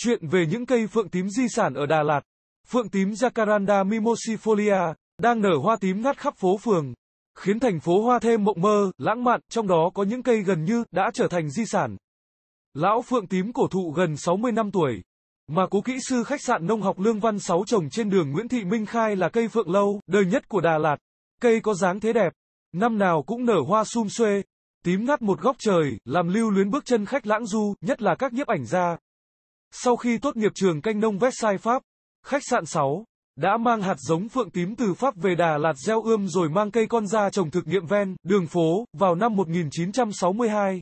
Chuyện về những cây phượng tím di sản ở Đà Lạt. Phượng tím Jacaranda mimosifolia đang nở hoa tím ngắt khắp phố phường, khiến thành phố hoa thêm mộng mơ, lãng mạn, trong đó có những cây gần như đã trở thành di sản. Lão phượng tím cổ thụ gần 60 năm tuổi, mà cố kỹ sư khách sạn nông học Lương Văn Sáu trồng trên đường Nguyễn Thị Minh Khai là cây phượng lâu, đời nhất của Đà Lạt. Cây có dáng thế đẹp, năm nào cũng nở hoa sum xuê, tím ngắt một góc trời, làm lưu luyến bước chân khách lãng du, nhất là các nhiếp ảnh gia. Sau khi tốt nghiệp trường canh nông Versailles Pháp, khách sạn 6, đã mang hạt giống phượng tím từ Pháp về Đà Lạt gieo ươm rồi mang cây con ra trồng thực nghiệm ven, đường phố, vào năm 1962.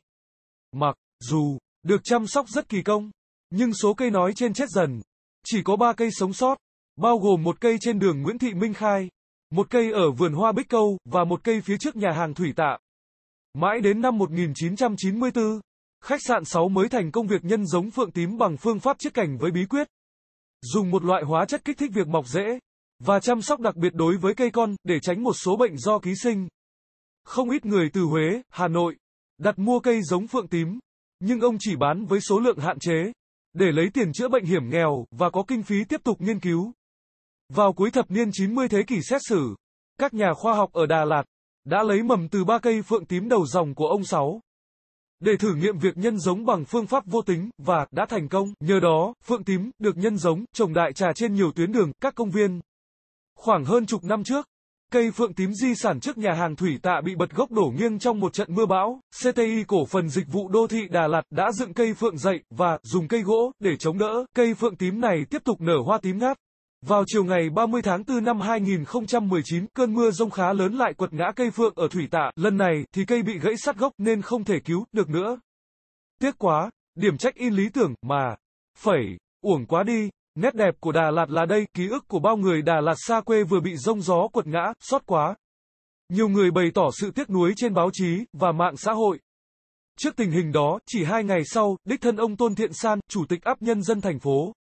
Mặc, dù, được chăm sóc rất kỳ công, nhưng số cây nói trên chết dần. Chỉ có 3 cây sống sót, bao gồm một cây trên đường Nguyễn Thị Minh Khai, một cây ở vườn hoa Bích Câu, và một cây phía trước nhà hàng Thủy Tạ. Mãi đến năm 1994, Khách sạn 6 mới thành công việc nhân giống phượng tím bằng phương pháp chiết cảnh với bí quyết. Dùng một loại hóa chất kích thích việc mọc rễ và chăm sóc đặc biệt đối với cây con để tránh một số bệnh do ký sinh. Không ít người từ Huế, Hà Nội đặt mua cây giống phượng tím, nhưng ông chỉ bán với số lượng hạn chế để lấy tiền chữa bệnh hiểm nghèo và có kinh phí tiếp tục nghiên cứu. Vào cuối thập niên 90 thế kỷ xét xử, các nhà khoa học ở Đà Lạt đã lấy mầm từ ba cây phượng tím đầu dòng của ông Sáu để thử nghiệm việc nhân giống bằng phương pháp vô tính và đã thành công. Nhờ đó, phượng tím được nhân giống trồng đại trà trên nhiều tuyến đường, các công viên. Khoảng hơn chục năm trước, cây phượng tím di sản trước nhà hàng thủy tạ bị bật gốc đổ nghiêng trong một trận mưa bão. CTI cổ phần dịch vụ đô thị Đà Lạt đã dựng cây phượng dậy và dùng cây gỗ để chống đỡ. Cây phượng tím này tiếp tục nở hoa tím ngát. Vào chiều ngày 30 tháng 4 năm 2019, cơn mưa rông khá lớn lại quật ngã cây phượng ở Thủy Tạ, lần này thì cây bị gãy sắt gốc nên không thể cứu được nữa. Tiếc quá, điểm trách in lý tưởng mà, phẩy, uổng quá đi, nét đẹp của Đà Lạt là đây, ký ức của bao người Đà Lạt xa quê vừa bị rông gió quật ngã, xót quá. Nhiều người bày tỏ sự tiếc nuối trên báo chí và mạng xã hội. Trước tình hình đó, chỉ hai ngày sau, đích thân ông Tôn Thiện San, Chủ tịch áp nhân dân thành phố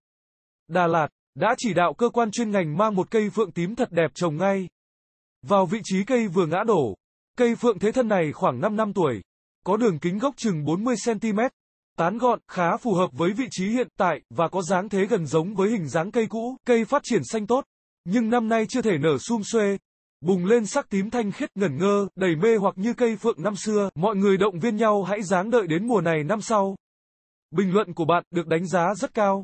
Đà Lạt, đã chỉ đạo cơ quan chuyên ngành mang một cây phượng tím thật đẹp trồng ngay. Vào vị trí cây vừa ngã đổ, cây phượng thế thân này khoảng 5 năm tuổi, có đường kính gốc chừng 40cm, tán gọn, khá phù hợp với vị trí hiện tại và có dáng thế gần giống với hình dáng cây cũ, cây phát triển xanh tốt, nhưng năm nay chưa thể nở sum xuê, bùng lên sắc tím thanh khiết ngẩn ngơ, đầy mê hoặc như cây phượng năm xưa, mọi người động viên nhau hãy dáng đợi đến mùa này năm sau. Bình luận của bạn được đánh giá rất cao.